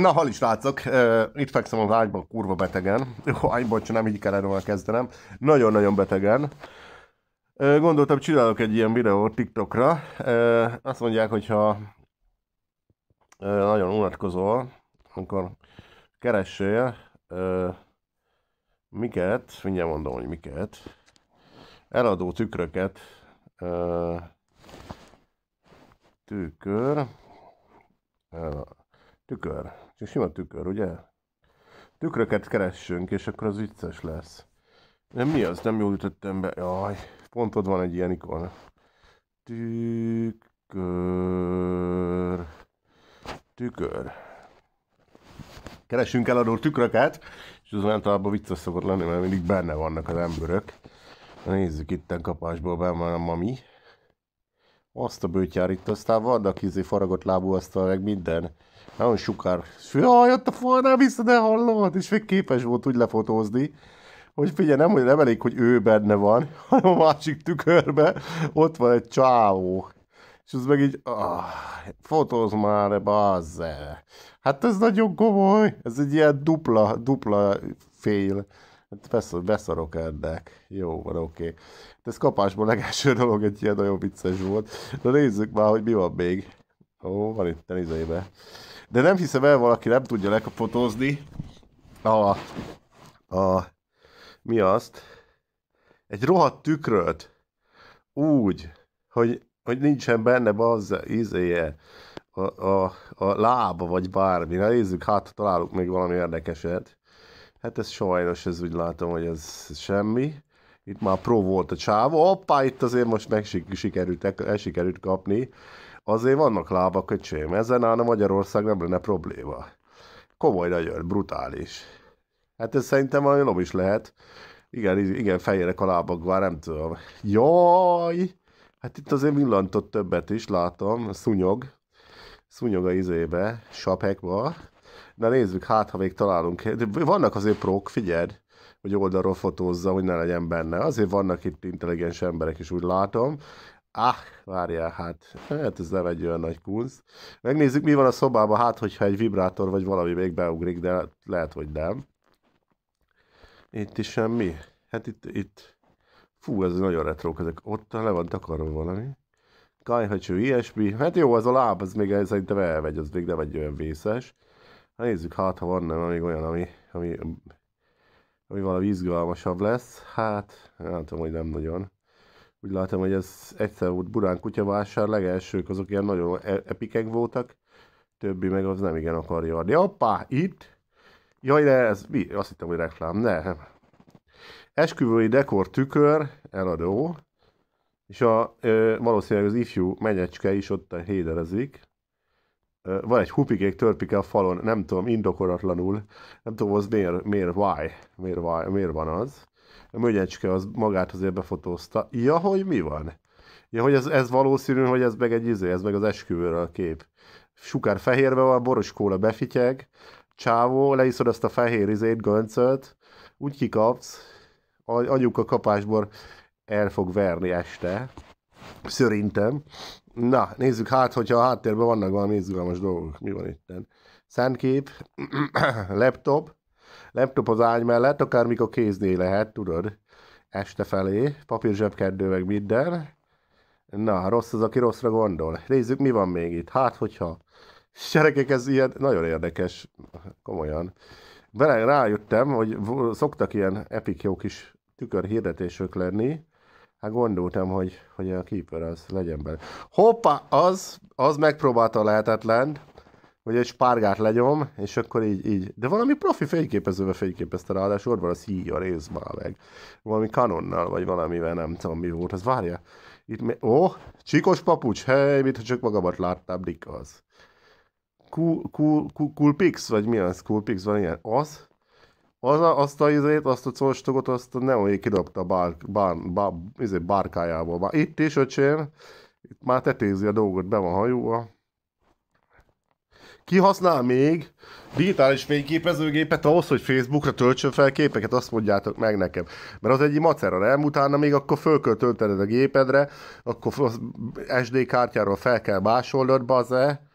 Na, hal is látszok. Uh, itt fekszem az ágyban, kurva betegen. Hány bocs, nem így kell erről kezdenem. Nagyon-nagyon betegen. Uh, gondoltam, csinálok egy ilyen videót TikTokra. Uh, azt mondják, hogyha uh, nagyon unatkozol, akkor keressél uh, miket, mindjárt mondom, hogy miket, eladó tükröket, uh, tükör, uh, Tükör. Csak sima tükör, ugye? Tükröket keressünk, és akkor az vicces lesz. Nem mi az? Nem jól ütöttem be. Jaj, pont ott van egy ilyen ikon. Tükör. Tükör. Keresünk eladó tükröket, és az általában vicces szokott lenni, mert mindig benne vannak az emberek Nézzük itt a kapásból, benne van a mami. Azt a bőtyár itt, aztán vannak izé faragott lábú asztal, meg minden. Nagyon sukár. Jaj, ott a falnál vissza, de hallod! És még képes volt úgy lefotózni, hogy figyelj, nem, hogy nem elég, hogy ő benne van, hanem a másik tükörbe ott van egy csávó. És az meg így, ah, fotóz már, bazze. Hát ez nagyon komoly, ez egy ilyen dupla, dupla fél. Hát beszarok ennek. Jó van, oké. Okay. De ez kapásból legelső dolog, egy ilyen nagyon vicces volt. Na nézzük már, hogy mi van még. Ó, van itt izébe. De nem hiszem el, valaki nem tudja lekapotozni a, a, mi azt? Egy rohadt tükröt. Úgy, hogy, hogy nincsen benne az izéje, a, a, a lába, vagy bármi. Na nézzük, hát találunk még valami érdekeset. Hát ez sajnos, ez úgy látom, hogy ez semmi itt már pro volt a csávó, hoppá, itt azért most meg sikerült, el sikerült kapni. Azért vannak lábak, köcsém, ezen áll a Magyarország nem lenne probléma. Komoly nagyon, brutális. Hát ez szerintem valami lom is lehet. Igen, igen, fejérek a lábak, már nem tudom. Jaj! Hát itt azért villantott többet is, látom, szunyog, Szunyog a izébe, sapekba. Na nézzük, hát ha még találunk. De vannak azért prók, figyeld hogy oldalról fotózza, hogy ne legyen benne. Azért vannak itt intelligens emberek is, úgy látom. Ah, várjál, hát, hát ez nem egy olyan nagy kunsz. Megnézzük, mi van a szobában, hát, hogyha egy vibrátor vagy valami még beugrik, de lehet, hogy nem. Itt is semmi. Hát itt, itt. Fú, ez nagyon retro, ezek ott le van takarva valami. Kajhacső, ilyesmi. Hát jó, az a láb, az még szerintem elvegy, az még nem egy olyan vészes. Hát nézzük hát, ha van nem még olyan, ami, ami ami valami izgalmasabb lesz. Hát, nem tudom, hogy nem nagyon. Úgy látom, hogy ez egyszer volt Burán kutyavásár, legelsők azok ilyen nagyon e- epikek voltak, többi meg az nem igen akarja adni. Hoppá, itt! Jaj, de ez mi? Azt hittem, hogy reklám. ne. Esküvői dekor tükör, eladó, és a, ö, valószínűleg az ifjú menyecske is ott héderezik van egy hupikék törpike a falon, nem tudom, indokolatlanul, nem tudom, az miért, miért, why, miért, why, miért van az. A mögyecske az magát azért befotózta. Ja, hogy mi van? Ja, hogy ez, ez valószínű, hogy ez meg egy izé, ez meg az esküvőről a kép. Sukár fehérbe van, boroskóla befityeg, csávó, leiszod ezt a fehér izét, göncöt, úgy kikapsz, anyuka kapásból el fog verni este, szerintem. Na, nézzük hát, hogyha a háttérben vannak valami izgalmas dolgok. Mi van itt? Szentkép, laptop, laptop az ágy mellett, akármikor kézné lehet, tudod, este felé, papírzsebkendő, meg minden. Na, rossz az, aki rosszra gondol. Nézzük, mi van még itt. Hát, hogyha... Gyerekek, ez ilyen nagyon érdekes, komolyan. Bele rájöttem, hogy szoktak ilyen epik jó kis tükörhirdetések lenni, Hát gondoltam, hogy, hogy a keeper az legyen benne. Hoppá, az, az megpróbálta a lehetetlen, hogy egy spárgát legyom, és akkor így, így. De valami profi fényképezőbe fényképezte ráadásul, orban a szíja rész már meg. Valami kanonnal, vagy valamivel, nem tudom mi volt. Az várja. Itt mi... Ó, oh, csíkos papucs, hely, mintha csak magamat láttam, dik az. Cool, cool, cool, cool pics vagy mi az? Cool pics van ilyen? Az? Az a, azt a izét, azt a colstogot, azt a Neoé kidobta a bár, bár, bár, izé, bárkájából. Bár. itt is, öcsém, itt már tetézi a dolgot, be van hajóva Ki használ még digitális fényképezőgépet ahhoz, hogy Facebookra töltsön fel képeket, azt mondjátok meg nekem. Mert az egy macera, nem? Utána még akkor föl kell töltened a gépedre, akkor az SD kártyáról fel kell másolnod, baze,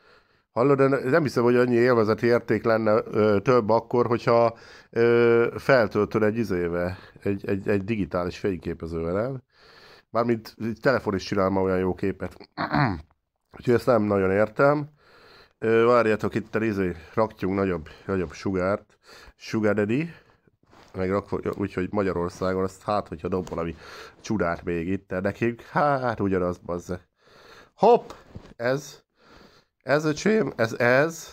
Hallod, de nem hiszem, hogy annyi élvezeti érték lenne ö, több akkor, hogyha ö, feltöltöd egy izéve, egy, egy, egy digitális fényképezővel el. Mármint telefon is csinál ma olyan jó képet. Úgyhogy ezt nem nagyon értem. Ö, várjátok, itt a izé, rakjunk nagyobb, nagyobb sugárt. Sugar Daddy. Meg rak, úgyhogy Magyarországon azt hát, hogyha dob valami csudát még itt, de nekünk hát ugyanaz, bazze. Hopp! Ez ez csém, ez ez,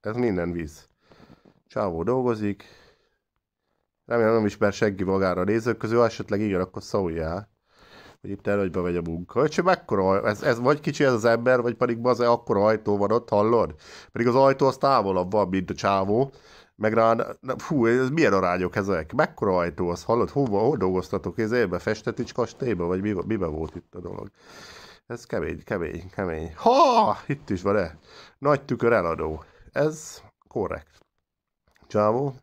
ez minden víz. Csávó dolgozik. Remélem nem ismer senki magára a nézők közül, ha esetleg igen, akkor szóljál hogy itt előnybe megy a munka. csak mekkora, ez, ez vagy kicsi ez az ember, vagy pedig az akkora ajtó van ott, hallod? Pedig az ajtó az távolabb van, mint a csávó. Meg rá, na, fú, ez milyen arányok ezek? Mekkora ajtó az, hallod? Hova, hol dolgoztatok? Ez élbe festetics kastélybe, vagy mi, mibe volt itt a dolog? Ez kemény, kemény, kemény. Ha! Itt is van-e? Nagy tükör eladó. Ez korrekt. Csávó,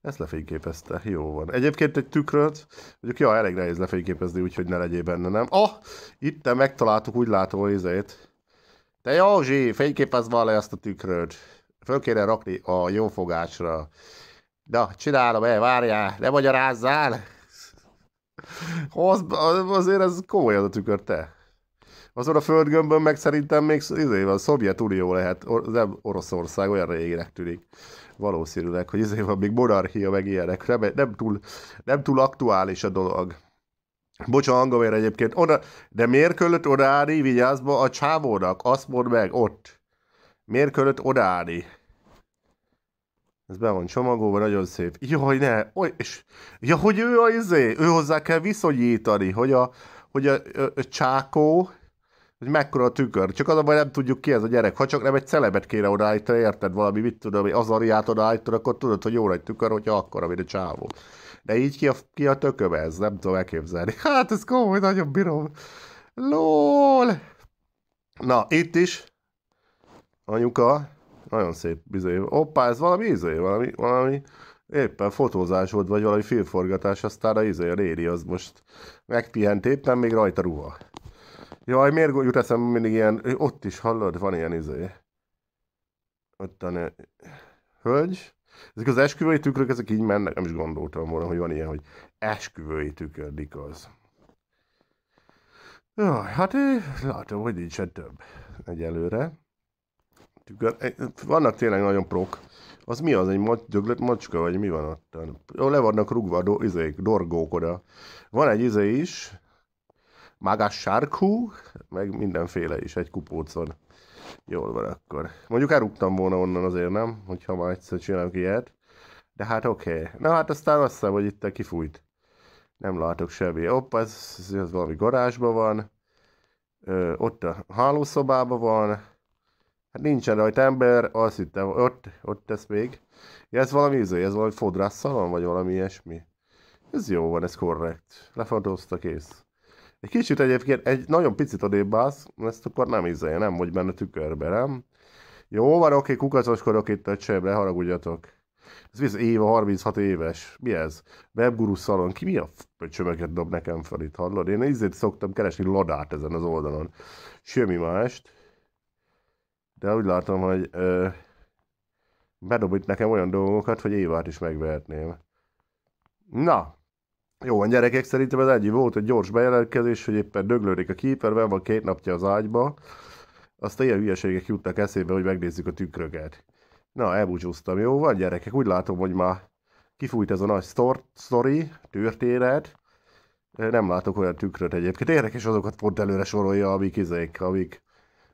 ezt lefényképezte, jó van. Egyébként egy tükröt, mondjuk ja, elég nehéz lefényképezni, úgyhogy ne legyél benne, nem? Ah, itt te megtaláltuk, úgy látom a izét. Te Józsi, fényképezd már le ezt a tükröt. Föl kéne rakni a jó fogásra. Na, csinálom, eh, el, várjál, ne magyarázzál! Az, azért ez komoly az a tükör, te azon a földgömbön meg szerintem még izé, a Szovjetunió lehet, or, nem Oroszország, olyan régének tűnik valószínűleg, hogy izé van még monarchia, meg ilyenek. Nem, nem, túl, nem túl aktuális a dolog. Bocsa, hangomért egyébként. Oda, de miért kellett odaállni vigyázba a csávónak? Azt mondd meg, ott. Miért kellett odaállni? Ez be van csomagolva, nagyon szép. Jaj, ne! Oly, és, ja, hogy ő a izé, ő hozzá kell viszonyítani, hogy a, hogy a, a, a csákó, hogy mekkora a tükör. Csak az a baj, nem tudjuk ki ez a gyerek. Ha csak nem egy celebet kéne odaállítani, érted valami, mit tudom, hogy ariát odaállítod, akkor tudod, hogy jó egy tükör, hogyha akkor, mint a csávó. De így ki a, ki a tököm ez? Nem tudom elképzelni. Hát ez komoly, nagyon bírom. LOL! Na, itt is. Anyuka. Nagyon szép bizony. Hoppá, ez valami izé, valami, valami éppen fotózás volt, vagy valami filmforgatás, aztán a izé, a néri, az most megpihent éppen, még rajta ruha. Jaj, miért jut eszembe mindig ilyen, ott is hallod, van ilyen izé. Ott a ne... hölgy. Ezek az esküvői tükrök, ezek így mennek, nem is gondoltam volna, hogy van ilyen, hogy esküvői tükör, az. Jaj, hát látom, hogy nincsen több egyelőre. Tükör. Vannak tényleg nagyon prok. Az mi az, egy mac, döglött macska, vagy mi van ott? Jó, le vannak rugva do, izék, dorgók oda. Van egy izé is, Magas sarkú, meg mindenféle is egy kupócon. Jól van akkor. Mondjuk elrúgtam volna onnan azért, nem? Hogyha már egyszer csinálok ilyet. De hát oké. Okay. Na hát aztán azt hiszem, hogy itt kifújt. Nem látok semmi. Hopp, ez, ez, ez valami garázsban van. Ö, ott a hálószobában van. Hát nincsen rajta ember, azt hittem, ott, ott ez még. Ja, ez valami izé, ez valami fodrásszalon, vagy valami ilyesmi. Ez jó van, ez korrekt. Lefotózta kész. Egy kicsit egyébként, egy nagyon picit odébb állsz, ezt akkor nem izé, nem vagy benne tükörbe, nem? Jó, van, oké, kukacoskodok itt a csöbre, haragudjatok. Ez visz éve, 36 éves. Mi ez? Webguru szalon. Ki mi a pöcsömöket dob nekem fel itt, hallod? Én ízét szoktam keresni ladát ezen az oldalon. Semmi mást. De úgy látom, hogy ö, bedob itt nekem olyan dolgokat, hogy Évát is megvehetném. Na, jó van, gyerekek, szerintem ez egy volt, egy gyors bejelentkezés, hogy éppen döglődik a keeperben, van két napja az ágyba. azt a ilyen hülyeségek jutnak eszébe, hogy megnézzük a tükröket. Na, elbúcsúztam. Jó van, gyerekek, úgy látom, hogy már kifújt ez a nagy story sztori, történet. Nem látok olyan tükröt egyébként. Érdekes azokat pont előre sorolja, amik izék, amik,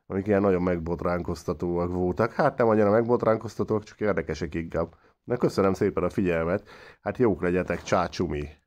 amik ilyen nagyon megbotránkoztatóak voltak. Hát nem annyira megbotránkoztatóak, csak érdekesek inkább. Na köszönöm szépen a figyelmet. Hát jók legyetek, csácsumi!